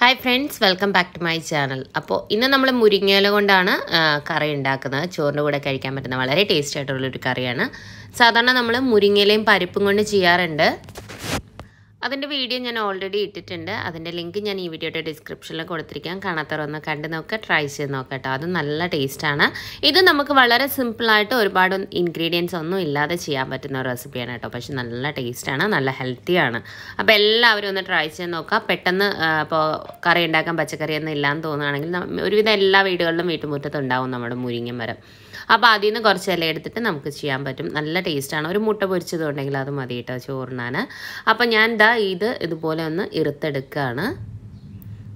hi friends welcome back to my channel അപ്പോൾ ഇന്ന് നമ്മൾ മുരിങ്ങയില കൊണ്ടാണ് കറി ഉണ്ടാക്കുന്നത് ചോറിൻ്റെ കൂടെ കഴിക്കാൻ പറ്റുന്ന വളരെ ടേസ്റ്റി ആയിട്ടുള്ളൊരു കറിയാണ് സാധാരണ നമ്മൾ മുരിങ്ങയിലയും പരിപ്പും കൊണ്ട് ചെയ്യാറുണ്ട് അതിൻ്റെ വീഡിയോ ഞാൻ ഓൾറെഡി ഇട്ടിട്ടുണ്ട് അതിൻ്റെ ലിങ്ക് ഞാൻ ഈ വീഡിയോയുടെ ഡിസ്ക്രിപ്ഷനിൽ കൊടുത്തിരിക്കാം ഒന്ന് കണ്ട് നോക്കുക ട്രൈ ചെയ്ത് നോക്കാം കേട്ടോ അത് നല്ല ടേസ്റ്റാണ് ഇത് നമുക്ക് വളരെ സിമ്പിളായിട്ട് ഒരുപാട് ഇൻഗ്രീഡിയൻസ് ഒന്നും ഇല്ലാതെ ചെയ്യാൻ പറ്റുന്ന ഒരു റെസിപ്പിയാണ് കേട്ടോ പക്ഷെ നല്ല ടേസ്റ്റാണ് നല്ല ഹെൽത്തിയാണ് അപ്പോൾ എല്ലാവരും ഒന്ന് ട്രൈ ചെയ്ത് നോക്കുക പെട്ടെന്ന് ഇപ്പോൾ കറി ഉണ്ടാക്കാൻ പച്ചക്കറിയൊന്നും ഇല്ലാന്ന് തോന്നുകയാണെങ്കിൽ ഒരുവിധം എല്ലാ വീടുകളിലും വീട്ടുമുറ്റത്ത് ഉണ്ടാവും നമ്മുടെ മുരിങ്ങ മരം അപ്പോൾ അതിൽ നിന്ന് കുറച്ച് ഇല എടുത്തിട്ട് നമുക്ക് ചെയ്യാൻ പറ്റും നല്ല ടേസ്റ്റാണ് ഒരു മുട്ട പൊരിച്ചതുണ്ടെങ്കിൽ അത് മതി കേട്ടോ ചോറിനാണ് അപ്പോൾ ഞാൻ ഇത് ഇതുപോലെ ഒന്ന് ഇറുത്തെടുക്കുകയാണ്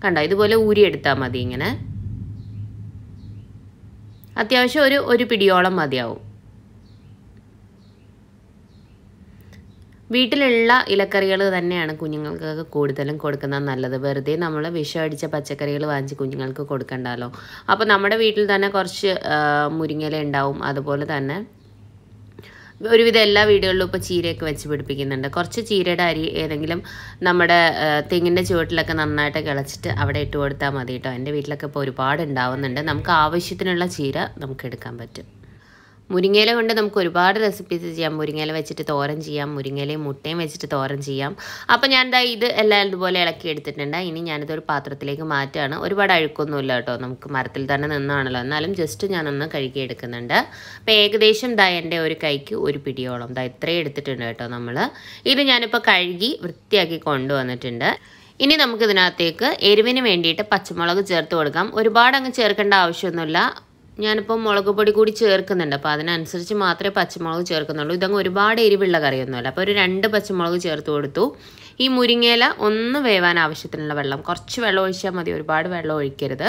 കണ്ടോ ഇതുപോലെ ഊരിയെടുത്താൽ മതി ഇങ്ങനെ അത്യാവശ്യം ഒരു ഒരു പിടിയോളം മതിയാവും വീട്ടിലുള്ള ഇലക്കറികൾ തന്നെയാണ് കുഞ്ഞുങ്ങൾക്കൊക്കെ കൂടുതലും കൊടുക്കുന്നത് നല്ലത് വെറുതെ നമ്മൾ വിഷമടിച്ച പച്ചക്കറികൾ വാങ്ങിച്ച് കുഞ്ഞുങ്ങൾക്ക് കൊടുക്കണ്ടല്ലോ അപ്പോൾ നമ്മുടെ വീട്ടിൽ തന്നെ കുറച്ച് മുരിങ്ങല ഉണ്ടാവും അതുപോലെ തന്നെ ഒരുവിധം എല്ലാ വീടുകളിലും ഇപ്പോൾ ചീരയൊക്കെ വെച്ച് പിടിപ്പിക്കുന്നുണ്ട് കുറച്ച് ചീരയുടെ അരി ഏതെങ്കിലും നമ്മുടെ തെങ്ങിൻ്റെ ചുവട്ടിലൊക്കെ നന്നായിട്ട് കിളച്ചിട്ട് അവിടെ ഇട്ട് കൊടുത്താൽ മതി കേട്ടോ എൻ്റെ വീട്ടിലൊക്കെ ഇപ്പോൾ ഒരുപാട് ഉണ്ടാവുന്നുണ്ട് നമുക്ക് ആവശ്യത്തിനുള്ള ചീര നമുക്ക് എടുക്കാൻ പറ്റും മുരിങ്ങയില കൊണ്ട് നമുക്ക് ഒരുപാട് റെസിപ്പീസ് ചെയ്യാം മുരിങ്ങയില വെച്ചിട്ട് തോരൻ ചെയ്യാം മുരിങ്ങയിലയും മുട്ടയും വെച്ചിട്ട് തോരൻ ചെയ്യാം അപ്പോൾ ഞാൻ എന്താ ഇത് എല്ലാം ഇതുപോലെ ഇളക്കി എടുത്തിട്ടുണ്ട് ഇനി ഒരു പാത്രത്തിലേക്ക് മാറ്റുകയാണ് ഒരുപാട് അഴുക്കൊന്നുമില്ല കേട്ടോ നമുക്ക് മരത്തിൽ തന്നെ നിന്നാണല്ലോ എന്നാലും ജസ്റ്റ് ഞാനൊന്ന് കഴുകി എടുക്കുന്നുണ്ട് അപ്പോൾ ഏകദേശം ദാ എൻ്റെ ഒരു കൈക്ക് ഒരു പിടിയോളം ദാ ഇത്രയും എടുത്തിട്ടുണ്ട് കേട്ടോ നമ്മൾ ഇത് ഞാനിപ്പോൾ കഴുകി വൃത്തിയാക്കി കൊണ്ടുവന്നിട്ടുണ്ട് ഇനി നമുക്ക് എരിവിന് വേണ്ടിയിട്ട് പച്ചമുളക് ചേർത്ത് കൊടുക്കാം ഒരുപാട് അങ്ങ് ചേർക്കേണ്ട ആവശ്യമൊന്നുമില്ല ഞാനിപ്പോൾ മുളക് പൊടി കൂടി ചേർക്കുന്നുണ്ട് അപ്പോൾ അതിനനുസരിച്ച് മാത്രമേ പച്ചമുളക് ചേർക്കുന്നുള്ളൂ ഇതങ്ങ് ഒരുപാട് എരിവുള്ള കറിയൊന്നുമല്ല അപ്പോൾ ഒരു രണ്ട് പച്ചമുളക് ചേർത്ത് കൊടുത്തു ഈ മുരിങ്ങയില ഒന്ന് വേവാൻ ആവശ്യത്തിനുള്ള വെള്ളം കുറച്ച് വെള്ളം ഒഴിച്ചാൽ മതി ഒരുപാട് വെള്ളം ഒഴിക്കരുത്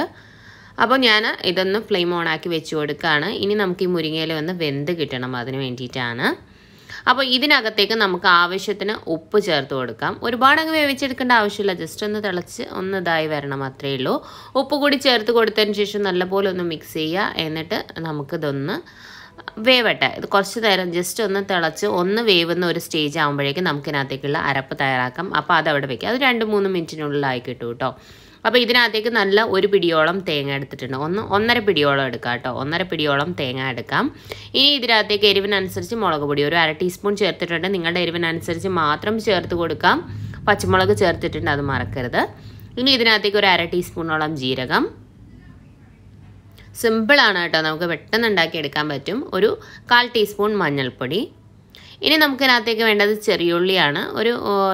അപ്പോൾ ഞാൻ ഇതൊന്ന് ഫ്ലെയിം ഓണാക്കി വെച്ച് കൊടുക്കുകയാണ് ഇനി നമുക്ക് ഈ മുരിങ്ങയില ഒന്ന് വെന്ത് കിട്ടണം അതിന് വേണ്ടിയിട്ടാണ് അപ്പോൾ ഇതിനകത്തേക്ക് നമുക്ക് ആവശ്യത്തിന് ഉപ്പ് ചേർത്ത് കൊടുക്കാം ഒരുപാട് അങ്ങ് വേവിച്ചെടുക്കേണ്ട ആവശ്യമില്ല ജസ്റ്റ് ഒന്ന് തിളച്ച് ഒന്ന് ഇതായി വരണം അത്രയേ ഉള്ളൂ ഉപ്പ് കൂടി ചേർത്ത് കൊടുത്തതിന് ശേഷം നല്ലപോലെ ഒന്ന് മിക്സ് ചെയ്യുക എന്നിട്ട് നമുക്കിതൊന്ന് വേവട്ടെ ഇത് കുറച്ച് നേരം ജസ്റ്റ് ഒന്ന് തിളച്ച് ഒന്ന് വേവുന്ന ഒരു സ്റ്റേജ് ആകുമ്പോഴേക്കും നമുക്കിനകത്തേക്കുള്ള അരപ്പ് തയ്യാറാക്കാം അപ്പോൾ അതവിടെ വയ്ക്കുക അത് രണ്ട് മൂന്ന് മിനിറ്റിനുള്ളിലായി കിട്ടും കേട്ടോ അപ്പോൾ ഇതിനകത്തേക്ക് നല്ല ഒരു പിടിയോളം തേങ്ങ എടുത്തിട്ടുണ്ട് ഒന്ന് ഒന്നര പിടിയോളം എടുക്കാം കേട്ടോ ഒന്നര പിടിയോളം തേങ്ങ എടുക്കാം ഇനി ഇതിനകത്തേക്ക് എരിവിനനുസരിച്ച് മുളക് പൊടി ഒരു അര ടീസ്പൂൺ ചേർത്തിട്ടുണ്ട് നിങ്ങളുടെ എരിവിനനുസരിച്ച് മാത്രം ചേർത്ത് കൊടുക്കാം പച്ചമുളക് ചേർത്തിട്ടുണ്ട് അത് മറക്കരുത് ഇനി ഇതിനകത്തേക്ക് ഒരു അര ടീസ്പൂണോളം ജീരകം സിമ്പിളാണ് കേട്ടോ നമുക്ക് പെട്ടെന്ന് ഉണ്ടാക്കിയെടുക്കാൻ പറ്റും ഒരു കാൽ ടീസ്പൂൺ മഞ്ഞൾപ്പൊടി ഇനി നമുക്കതിനകത്തേക്ക് വേണ്ടത് ചെറിയുള്ളിയാണ് ഒരു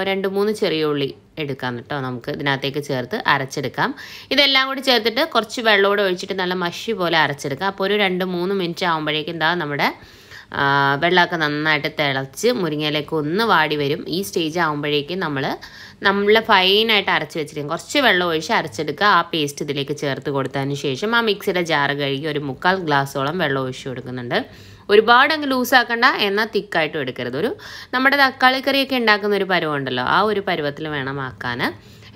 രണ്ട് മൂന്ന് ചെറിയ ഉള്ളി എടുക്കാം കേട്ടോ നമുക്ക് ഇതിനകത്തേക്ക് ചേർത്ത് അരച്ചെടുക്കാം ഇതെല്ലാം കൂടി ചേർത്തിട്ട് കുറച്ച് വെള്ളമോടെ ഒഴിച്ചിട്ട് നല്ല മഷി പോലെ അരച്ചെടുക്കാം അപ്പോൾ ഒരു രണ്ട് മൂന്ന് മിനിറ്റ് ആകുമ്പോഴേക്കും എന്താ നമ്മുടെ വെള്ളമൊക്കെ നന്നായിട്ട് തിളച്ച് മുരിങ്ങയിലേക്ക് ഒന്ന് വാടി വരും ഈ സ്റ്റേജ് ആകുമ്പോഴേക്കും നമ്മൾ നമ്മൾ ഫൈനായിട്ട് അരച്ച് വെച്ചിരിക്കും കുറച്ച് വെള്ളം ഒഴിച്ച് അരച്ചെടുക്കുക ആ പേസ്റ്റ് ഇതിലേക്ക് ചേർത്ത് കൊടുത്തതിന് ശേഷം ആ മിക്സിയുടെ ജാറ് കഴുകി ഒരു മുക്കാൽ ഗ്ലാസ്സോളം വെള്ളം ഒഴിച്ച് കൊടുക്കുന്നുണ്ട് ഒരുപാട് അങ്ങ് ലൂസാക്കണ്ട എന്നാൽ തിക്കായിട്ടും എടുക്കരുത് ഒരു നമ്മുടെ തക്കാളി കറിയൊക്കെ ഉണ്ടാക്കുന്ന ഒരു പരുവമുണ്ടല്ലോ ആ ഒരു പരുവത്തിൽ വേണം ആക്കാൻ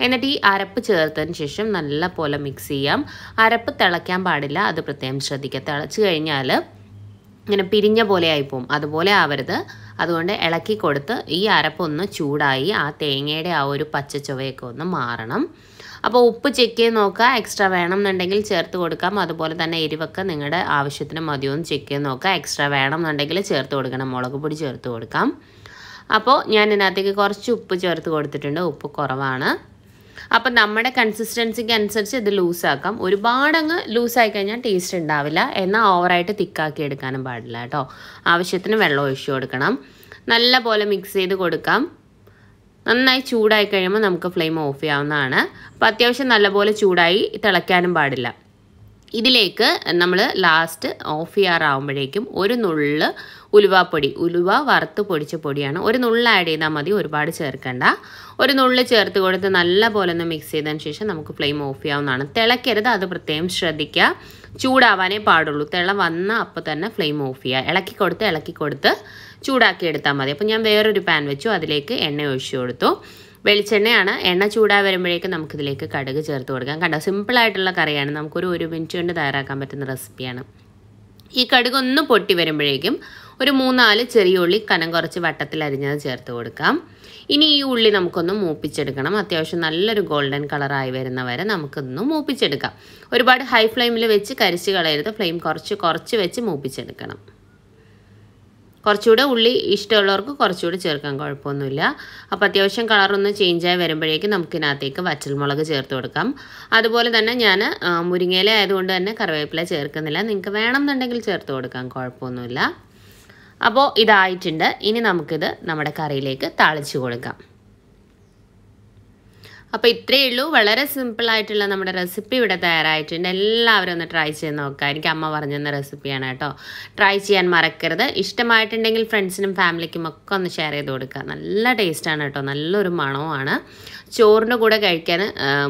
എന്നിട്ട് ഈ അരപ്പ് ചേർത്തതിന് ശേഷം നല്ല പോലെ മിക്സ് ചെയ്യാം അരപ്പ് തിളയ്ക്കാൻ പാടില്ല അത് പ്രത്യേകം ശ്രദ്ധിക്കുക തിളച്ച് കഴിഞ്ഞാൽ ഇങ്ങനെ പിരിഞ്ഞ പോലെ ആയിപ്പോവും അതുപോലെ ആവരുത് അതുകൊണ്ട് ഇളക്കി കൊടുത്ത് ഈ അരപ്പൊന്ന് ചൂടായി ആ തേങ്ങയുടെ ആ ഒരു പച്ച ഒന്ന് മാറണം അപ്പോൾ ഉപ്പ് ചെക്ക് ചെയ്ത് നോക്കുക എക്സ്ട്രാ വേണം എന്നുണ്ടെങ്കിൽ ചേർത്ത് കൊടുക്കാം അതുപോലെ തന്നെ എരിവൊക്കെ നിങ്ങളുടെ ആവശ്യത്തിന് മതിയൊന്ന് ചെക്ക് ചെയ്ത് നോക്കുക എക്സ്ട്രാ വേണം എന്നുണ്ടെങ്കിൽ ചേർത്ത് കൊടുക്കണം മുളക് പൊടി ചേർത്ത് കൊടുക്കാം അപ്പോൾ ഞാൻ ഇതിനകത്തേക്ക് കുറച്ച് ഉപ്പ് ചേർത്ത് കൊടുത്തിട്ടുണ്ട് ഉപ്പ് കുറവാണ് അപ്പം നമ്മുടെ കൺസിസ്റ്റൻസിക്ക് അനുസരിച്ച് ഇത് ലൂസാക്കാം ഒരുപാടങ്ങ് ലൂസായി കഴിഞ്ഞാൽ ടേസ്റ്റ് ഉണ്ടാവില്ല എന്നാൽ ഓവറായിട്ട് തിക്കാക്കി എടുക്കാനും പാടില്ല കേട്ടോ ആവശ്യത്തിന് വെള്ളം ഒഴിച്ചു കൊടുക്കണം നല്ല പോലെ മിക്സ് ചെയ്ത് കൊടുക്കാം നന്നായി ചൂടായി കഴിയുമ്പോൾ നമുക്ക് ഫ്ലെയിം ഓഫ് ചെയ്യാവുന്നതാണ് അപ്പോൾ അത്യാവശ്യം നല്ലപോലെ ചൂടായി തിളയ്ക്കാനും പാടില്ല ഇതിലേക്ക് നമ്മൾ ലാസ്റ്റ് ഓഫ് ചെയ്യാറാവുമ്പോഴേക്കും ഒരു നുള്ള് ഉലുവാപ്പൊടി ഉലുവ വറുത്ത് പൊടിച്ച പൊടിയാണ് ഒരു നുള്ള് ആഡ് ചെയ്താൽ മതി ഒരുപാട് ചേർക്കണ്ട ഒരു നുള്ള് ചേർത്ത് കൊടുത്ത് നല്ല പോലെ ഒന്ന് മിക്സ് ചെയ്തതിന് ശേഷം നമുക്ക് ഫ്ലെയിം ഓഫ് ചെയ്യാവുന്നതാണ് തിളക്കരുത് അത് പ്രത്യേകം ശ്രദ്ധിക്കുക ചൂടാവാനേ പാടുള്ളൂ തിള വന്ന അപ്പോൾ തന്നെ ഫ്ലെയിം ഓഫ് ചെയ്യുക ഇളക്കി കൊടുത്ത് ഇളക്കി കൊടുത്ത് ചൂടാക്കി എടുത്താൽ മതി അപ്പോൾ ഞാൻ വേറൊരു പാൻ വെച്ചു അതിലേക്ക് എണ്ണ ഒഴിച്ചു കൊടുത്തു വെളിച്ചെണ്ണയാണ് എണ്ണ ചൂടാ വരുമ്പോഴേക്കും നമുക്കിതിലേക്ക് കടുക് ചേർത്ത് കൊടുക്കാം കണ്ടോ സിമ്പിളായിട്ടുള്ള കറിയാണ് നമുക്കൊരു ഒരു മിനിറ്റ് കൊണ്ട് തയ്യാറാക്കാൻ പറ്റുന്ന റെസിപ്പിയാണ് ഈ കടുക് ഒന്ന് പൊട്ടി വരുമ്പോഴേക്കും ഒരു മൂന്നാല് ചെറിയ ഉള്ളി കനം കുറച്ച് വട്ടത്തിൽ അരിഞ്ഞത് ചേർത്ത് കൊടുക്കാം ഇനി ഈ ഉള്ളി നമുക്കൊന്ന് മൂപ്പിച്ചെടുക്കണം അത്യാവശ്യം നല്ലൊരു ഗോൾഡൻ കളറായി വരുന്ന വരെ നമുക്കൊന്ന് മൂപ്പിച്ചെടുക്കാം ഒരുപാട് ഹൈ ഫ്ലെയിമിൽ വെച്ച് കരിച്ച് കളയരുത് ഫ്ലെയിം കുറച്ച് കുറച്ച് വെച്ച് മൂപ്പിച്ചെടുക്കണം കുറച്ചുകൂടെ ഉള്ളി ഇഷ്ടമുള്ളവർക്ക് കുറച്ചുകൂടെ ചേർക്കാൻ കുഴപ്പമൊന്നുമില്ല അപ്പോൾ അത്യാവശ്യം കളറൊന്ന് ചേഞ്ചായി വരുമ്പോഴേക്കും നമുക്കിതിനകത്തേക്ക് വറ്റൽമുളക് ചേർത്ത് കൊടുക്കാം അതുപോലെ തന്നെ ഞാൻ മുരിങ്ങയില ആയതുകൊണ്ട് തന്നെ കറിവേപ്പില ചേർക്കുന്നില്ല നിങ്ങൾക്ക് വേണമെന്നുണ്ടെങ്കിൽ ചേർത്ത് കൊടുക്കാം കുഴപ്പമൊന്നുമില്ല അപ്പോൾ ഇതായിട്ടുണ്ട് ഇനി നമുക്കിത് നമ്മുടെ കറിയിലേക്ക് താളിച്ചു കൊടുക്കാം അപ്പോൾ ഇത്രയേ ഉള്ളൂ വളരെ സിമ്പിളായിട്ടുള്ള നമ്മുടെ റെസിപ്പി ഇവിടെ തയ്യാറായിട്ടുണ്ട് എല്ലാവരും ഒന്ന് ട്രൈ ചെയ്ത് നോക്കുക എനിക്ക് അമ്മ പറഞ്ഞു തന്ന റെസിപ്പിയാണ് കേട്ടോ ട്രൈ ചെയ്യാൻ മറക്കരുത് ഇഷ്ടമായിട്ടുണ്ടെങ്കിൽ ഫ്രണ്ട്സിനും ഫാമിലിക്കും ഒക്കെ ഒന്ന് ഷെയർ ചെയ്ത് കൊടുക്കുക നല്ല ടേസ്റ്റാണ് കേട്ടോ നല്ലൊരു മണവുമാണ് ചോറിൻ്റെ കൂടെ കഴിക്കാൻ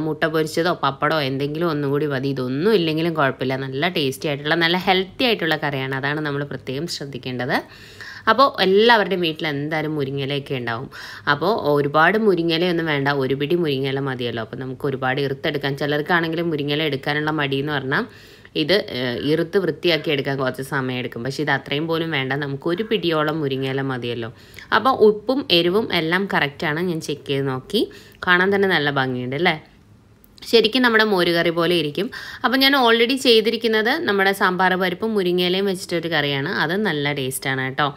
മുട്ട പൊരിച്ചതോ പപ്പടോ എന്തെങ്കിലും ഒന്നും കൂടി മതി ഇതൊന്നും ഇല്ലെങ്കിലും കുഴപ്പമില്ല നല്ല ടേസ്റ്റി ആയിട്ടുള്ള നല്ല ഹെൽത്തി ആയിട്ടുള്ള കറിയാണ് അതാണ് നമ്മൾ പ്രത്യേകം ശ്രദ്ധിക്കേണ്ടത് അപ്പോൾ എല്ലാവരുടെയും വീട്ടിൽ എന്തായാലും മുരിങ്ങയിലയൊക്കെ ഉണ്ടാവും അപ്പോൾ ഒരുപാട് മുരിങ്ങലയൊന്നും വേണ്ട ഒരു പിടി മുരിങ്ങല മതിയല്ലോ അപ്പോൾ നമുക്ക് ഒരുപാട് ഇറുത്തെടുക്കാൻ ചിലർക്കാണെങ്കിൽ മുരിങ്ങല എടുക്കാനുള്ള മടിയെന്ന് പറഞ്ഞാൽ ഇത് ഇറുത്ത് വൃത്തിയാക്കി എടുക്കാൻ കുറച്ച് സമയം എടുക്കും പക്ഷേ ഇത് അത്രയും പോലും വേണ്ട നമുക്ക് ഒരു പിടിയോളം മുരിങ്ങല മതിയല്ലോ അപ്പോൾ ഉപ്പും എരിവും എല്ലാം കറക്റ്റാണ് ഞാൻ ചെക്ക് ചെയ്ത് നോക്കി കാണാൻ തന്നെ നല്ല ഭംഗിയുണ്ട് അല്ലേ ശരിക്കും നമ്മുടെ മോരുകറി പോലെ ഇരിക്കും അപ്പോൾ ഞാൻ ഓൾറെഡി ചെയ്തിരിക്കുന്നത് നമ്മുടെ സാമ്പാർ പരിപ്പും മുരിങ്ങയിലയും വെച്ചിട്ടൊരു കറിയാണ് അത് നല്ല ടേസ്റ്റാണ് കേട്ടോ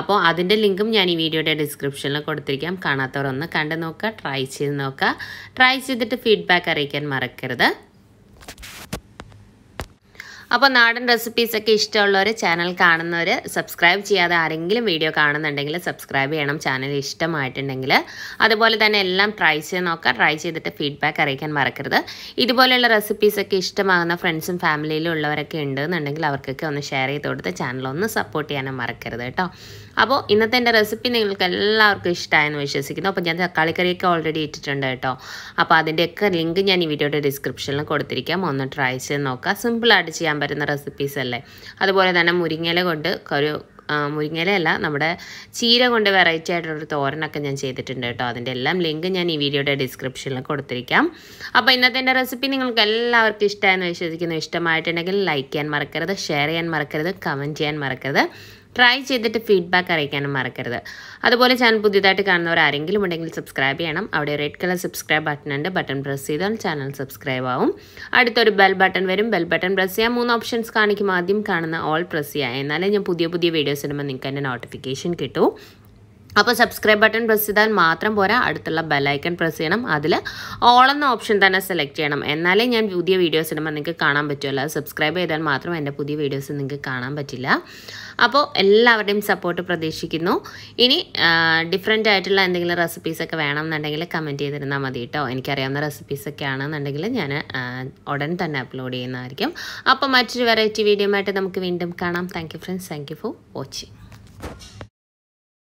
അപ്പോൾ അതിൻ്റെ ലിങ്കും ഞാൻ ഈ വീഡിയോയുടെ ഡിസ്ക്രിപ്ഷനിൽ കൊടുത്തിരിക്കാം കാണാത്തവരൊന്ന് കണ്ടു നോക്കുക ട്രൈ ചെയ്ത് നോക്കുക ട്രൈ ചെയ്തിട്ട് ഫീഡ്ബാക്ക് അറിയിക്കാൻ മറക്കരുത് അപ്പോൾ നാടൻ റെസിപ്പീസൊക്കെ ഇഷ്ടമുള്ളവർ ചാനൽ കാണുന്നവർ സബ്സ്ക്രൈബ് ചെയ്യാതെ ആരെങ്കിലും വീഡിയോ കാണുന്നുണ്ടെങ്കിൽ സബ്സ്ക്രൈബ് ചെയ്യണം ചാനൽ ഇഷ്ടമായിട്ടുണ്ടെങ്കിൽ അതുപോലെ തന്നെ എല്ലാം ട്രൈ ചെയ്ത് നോക്കാം ട്രൈ ചെയ്തിട്ട് ഫീഡ്ബാക്ക് അറിയിക്കാൻ മറക്കരുത് ഇതുപോലെയുള്ള റെസിപ്പീസൊക്കെ ഇഷ്ടമാകുന്ന ഫ്രണ്ട്സും ഫാമിലിയിലും ഉള്ളവരൊക്കെ ഉണ്ടെന്നുണ്ടെങ്കിൽ അവർക്കൊക്കെ ഒന്ന് ഷെയർ ചെയ്ത് കൊടുത്ത് ചാനലൊന്ന് സപ്പോർട്ട് ചെയ്യാനും മറക്കരുത് കേട്ടോ അപ്പോൾ ഇന്നത്തെ എൻ്റെ റെസിപ്പി നിങ്ങൾക്ക് എല്ലാവർക്കും ഇഷ്ടമായെന്ന് വിശ്വസിക്കുന്നു അപ്പോൾ ഞാൻ തക്കാളിക്കറിയൊക്കെ ഓൾറെഡി ഇട്ടിട്ടുണ്ട് കേട്ടോ അപ്പോൾ അതിൻ്റെയൊക്കെ ലിങ്ക് ഞാൻ ഈ വീഡിയോയുടെ ഡിസ്ക്രിപ്ഷനിൽ കൊടുത്തിരിക്കാം ഒന്ന് ട്രൈ ചെയ്ത് നോക്കാം സിമ്പിളായിട്ട് ചെയ്യാൻ പറ്റുന്ന റെസിപ്പീസ് അല്ലേ അതുപോലെ തന്നെ മുരിങ്ങയില കൊണ്ട് ഒരു മുരിങ്ങയിലയല്ല നമ്മുടെ ചീര കൊണ്ട് വെറൈറ്റി ആയിട്ടുള്ളൊരു തോരനൊക്കെ ഞാൻ ചെയ്തിട്ടുണ്ട് കേട്ടോ അതിൻ്റെ എല്ലാം ലിങ്ക് ഞാൻ ഈ വീഡിയോയുടെ ഡിസ്ക്രിപ്ഷനിൽ കൊടുത്തിരിക്കാം അപ്പോൾ ഇന്നത്തെ എൻ്റെ റെസിപ്പി നിങ്ങൾക്ക് എല്ലാവർക്കും ഇഷ്ടമായെന്ന് വിശ്വസിക്കുന്നു ഇഷ്ടമായിട്ടുണ്ടെങ്കിൽ ലൈക്ക് ചെയ്യാൻ മറക്കരുത് ഷെയർ ചെയ്യാൻ മറക്കരുത് കമൻറ്റ് ചെയ്യാൻ മറക്കരുത് ട്രൈ ചെയ്തിട്ട് ഫീഡ്ബാക്ക് അറിയിക്കാനും മറക്കരുത് അതുപോലെ ചാനൽ പുതിയതായിട്ട് കാണുന്നവർ ആരെങ്കിലും ഉണ്ടെങ്കിൽ സബ്സ്ക്രൈബ് ചെയ്യണം അവിടെ റെഡ് കളർ സബ്സ്ക്രൈബ് ബട്ടൺ ഉണ്ട് ബട്ടൺ പ്രസ് ചെയ്താൽ ചാനൽ സബ്സ്ക്രൈബ് ആവും അടുത്തൊരു ബെൽ ബട്ടൺ വരും ബെൽ ബട്ടൺ പ്രസ് ചെയ്യാൻ മൂന്ന് ഓപ്ഷൻസ് കാണിക്കും ആദ്യം കാണുന്ന ഓൾ പ്രസ് ചെയ്യുക എന്നാലേ ഞാൻ പുതിയ പുതിയ വീഡിയോസ് ഇടുമ്പോൾ നിങ്ങൾക്ക് എൻ്റെ നോട്ടിഫിക്കേഷൻ കിട്ടും അപ്പോൾ സബ്സ്ക്രൈബ് ബട്ടൺ പ്രസ് ചെയ്താൽ മാത്രം പോരാ അടുത്തുള്ള ബെല്ലൈക്കൺ പ്രസ് ചെയ്യണം അതിൽ ഓൾ എന്ന ഓപ്ഷൻ തന്നെ സെലക്ട് ചെയ്യണം എന്നാലേ ഞാൻ പുതിയ വീഡിയോസ് ഇടുമ്പോൾ നിങ്ങൾക്ക് കാണാൻ പറ്റുമല്ലോ അത് സബ്സ്ക്രൈബ് ചെയ്താൽ മാത്രം എൻ്റെ പുതിയ വീഡിയോസ് നിങ്ങൾക്ക് കാണാൻ പറ്റില്ല അപ്പോൾ എല്ലാവരുടെയും സപ്പോർട്ട് പ്രതീക്ഷിക്കുന്നു ഇനി ഡിഫറെൻ്റ് ആയിട്ടുള്ള എന്തെങ്കിലും റെസിപ്പീസൊക്കെ വേണമെന്നുണ്ടെങ്കിൽ കമൻറ്റ് ചെയ്തിരുന്നാൽ മതി കേട്ടോ എനിക്കറിയാവുന്ന റെസിപ്പീസൊക്കെ ആണെന്നുണ്ടെങ്കിൽ ഞാൻ ഉടൻ തന്നെ അപ്ലോഡ് ചെയ്യുന്നതായിരിക്കും അപ്പോൾ മറ്റൊരു വെറൈറ്റി വീഡിയോ നമുക്ക് വീണ്ടും കാണാം thank friends thank for watching